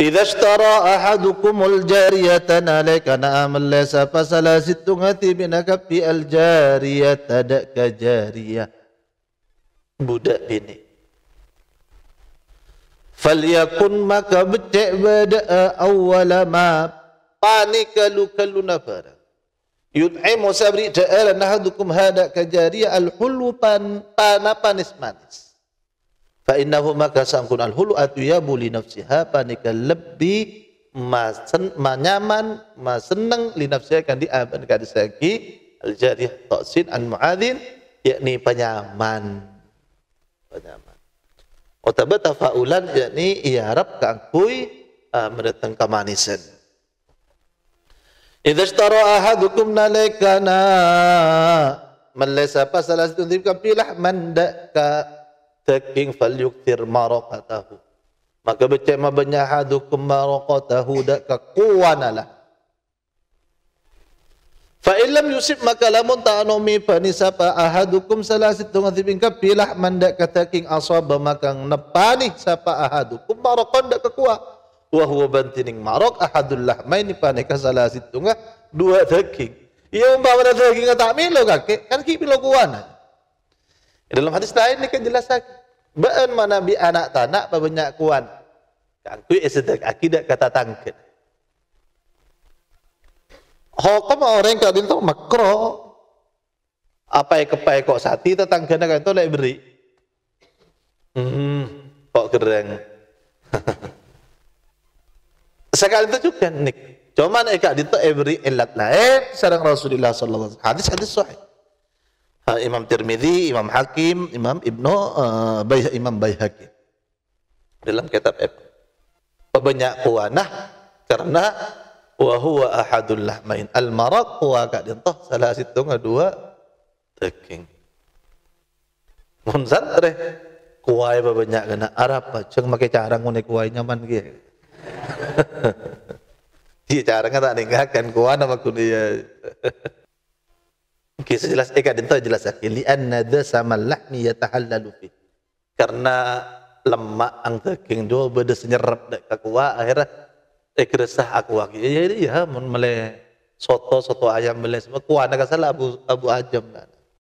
إذا اشترى أحدكم الجارية عليك نعم ليس فسلا ستة بنك في الجارية تدك جارية budak bini falyakun maka becek pada awal ma panikalu kaluna barang yud'imu sabri ta'ala nahadukum hada kajariyah al hulupan pan, panapanis manis fa innahu maka sangkun al hulu atuyabu li nafsiha panika lebih masen manyaman maseneng li nafsiha kan di aban kadi segi al jarih taqsin an muadzin yakni penyaman penyaman utaba tafaulan yakni ia harap kangkui uh, eh, mendatang kemanisan idza ishtara ahadukum nalaikana man laysa pasal asdun dibka pilah mandaka taking falyuktir maraqatahu maka becema banyahadukum maraqatahu daka kuwanalah Fa illam yusib maka lamun ta'anomi panisapa ahadukum salasit tungathibin kapilah mandak kataking asaba maka nepani sapa ahadukum marokon dak kekua wa huwa bantining marok ahadul lahmaini panika salasit tungah dua taking ya umpama taking tak milo kakek kan ki milo kuana dalam hadis lain ini kan jelas lagi Beun mana bi anak tanak banyak kuan. Kangku sedek akidah kata tangkin. Hukum orang kadin tu makro. Apa yang kepai kok sati tetanggana kan tu lek beri. Hmm, kok gereng. Sekali itu juga nik. Cuman eka itu every elat lain Sarang Rasulullah sallallahu alaihi wasallam. Hadis hadis sahih. Eh, Imam Tirmidzi, Imam Hakim, Imam Ibnu uh, eh, Bayh, Imam Baihaqi dalam kitab Ibn. Banyak kuanah karena wa huwa ahadul lahmain al marad huwa kadintoh salah situ dua teking. Mun santre kuai banyak kena Arab ceng make cara ngune kuai nyaman ge. Dia cara tak ninggalkan kuai nama kunia. Mungkin sejelas eka dento jelas eh, lagi. Ya. Li anna sama lahmi yatahallalu fi. Karena lemak ang daging do beda senyerap dak kakua akhirnya eh keresah aku lagi. Ya, ya ya mun mele soto soto ayam mele semua nak salah Abu Abu Ajam kan.